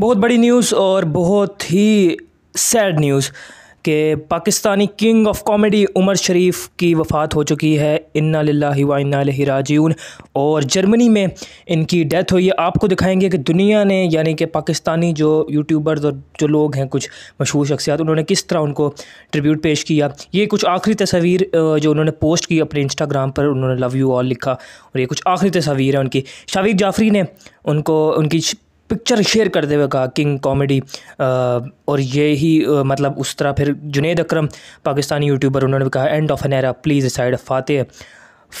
बहुत बड़ी न्यूज़ और बहुत ही सैड न्यूज़ के Pakistani king of comedy Umar Sharif की वफ़ात हो चुकी है इन्ना लाही व इन्ना राजून और जर्मनी में इनकी डेथ हुई है आपको दिखाएंगे कि दुनिया ने यानी कि पाकिस्तानी जो यूट्यूबर्स और जो लोग हैं कुछ मशहूर शख्सियात उन्होंने किस तरह उनको ट्रिब्यूट पेश किया ये कुछ आखिरी तस्वीर जो उन्होंने पोस्ट की अपने इंस्टाग्राम पर उन्होंने लव यू ऑल लिखा और ये कुछ आखिरी तस्वीर है उनकी शाविक जाफरी ने उनको उनकी पिक्चर शेयर करते हुए कहा किंग कॉमेडी और ये ही मतलब उस तरह फिर जुनेद अकरम पाकिस्तानी यूट्यूबर उन्होंने भी कहा end of an era please साइड फातेह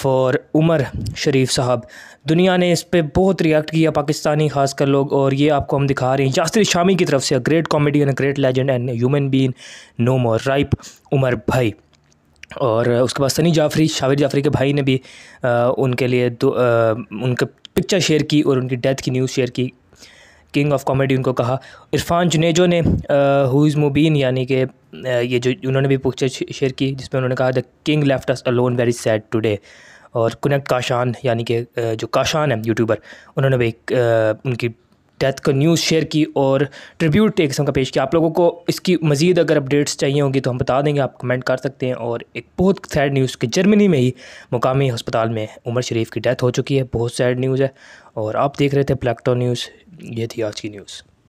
फॉर उमर शरीफ साहब दुनिया ने इस पर बहुत रिएक्ट किया पाकिस्तानी खासकर लोग और ये आपको हम दिखा रहे हैं यासिर शामी की तरफ से great comedy and great legend and human being no more RIP Umar भाई और उसके बाद सनी जाफरी शाविर जाफरी के भाई ने भी आ, उनके लिए दो आ, उनके पिक्चर शेयर की और उनकी डेथ की न्यूज़ शेयर की किंग ऑफ कॉमेडी उनको कहा इरफान जुनेजो ने हु इज़ मुबीन यानी कि ये जो उन्होंने भी पिक्चर शेयर की जिसमें उन्होंने कहा the king left us alone very sad today और कुनक काशान यानी कि जो काशान है यूट्यूबर उन्होंने भी एक उनकी डेथ का न्यूज़ शेयर की और ट्रिब्यूट एक किस्म का पेश किया आप लोगों को इसकी मज़ीद अगर अपडेट्स चाहिए होंगी तो हम बता देंगे आप कमेंट कर सकते हैं और एक बहुत सैड न्यूज़ कि जर्मनी में ही मुकामी हस्पताल में उमर शरीफ की डेथ हो चुकी है बहुत सैड न्यूज़ है और आप देख रहे थे प्लेक्टो न्यूज़ ये थी आज की न्यूज़